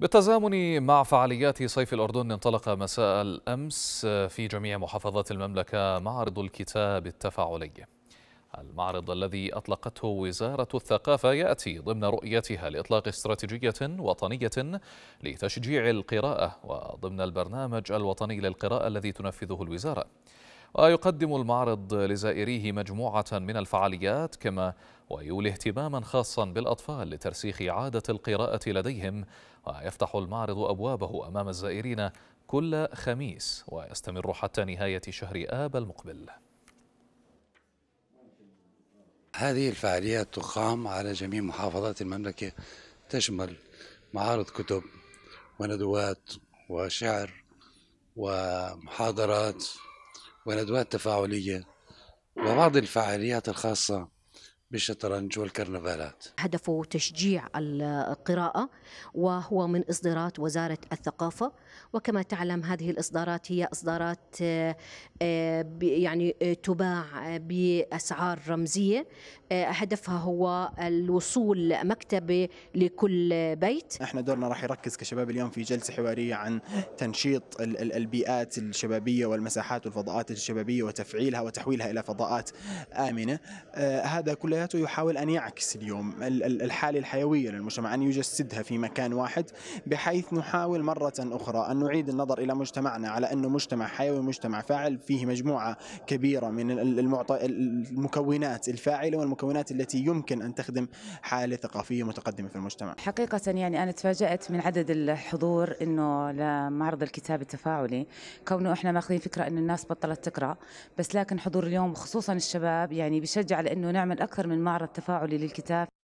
بالتزامن مع فعاليات صيف الأردن انطلق مساء الأمس في جميع محافظات المملكة معرض الكتاب التفاعلي المعرض الذي أطلقته وزارة الثقافة يأتي ضمن رؤيتها لإطلاق استراتيجية وطنية لتشجيع القراءة وضمن البرنامج الوطني للقراءة الذي تنفذه الوزارة ويقدم المعرض لزائريه مجموعة من الفعاليات كما ويولي اهتماما خاصا بالأطفال لترسيخ عادة القراءة لديهم ويفتح المعرض أبوابه أمام الزائرين كل خميس ويستمر حتى نهاية شهر آب المقبل هذه الفعاليات تقام على جميع محافظات المملكة تشمل معارض كتب وندوات وشعر ومحاضرات والأدوات التفاعلية وبعض الفعاليات الخاصة بالشطرنج والكرنفالات هدفه تشجيع القراءة وهو من إصدارات وزارة الثقافة وكما تعلم هذه الإصدارات هي إصدارات آه، يعني آه، تباع بأسعار رمزية آه، هدفها هو الوصول مكتبة لكل بيت احنا دورنا راح يركز كشباب اليوم في جلسة حوارية عن تنشيط البيئات الشبابية والمساحات والفضاءات الشبابية وتفعيلها وتحويلها إلى فضاءات آمنة هذا كله ذاته يحاول أن يعكس اليوم الحالة الحيوية للمجتمع أن يجسدها في مكان واحد بحيث نحاول مرة أخرى أن نعيد النظر إلى مجتمعنا على أنه مجتمع حيوي مجتمع فاعل فيه مجموعة كبيرة من المكونات الفاعلة والمكونات التي يمكن أن تخدم حالة ثقافية متقدمة في المجتمع حقيقة يعني أنا تفاجأت من عدد الحضور أنه لمعرض الكتاب التفاعلي كونه إحنا ماخذين فكرة أن الناس بطلت تقرأ بس لكن حضور اليوم خصوصا الشباب يعني بشجع لأنه نعمل أكثر من معرض تفاعلي للكتاب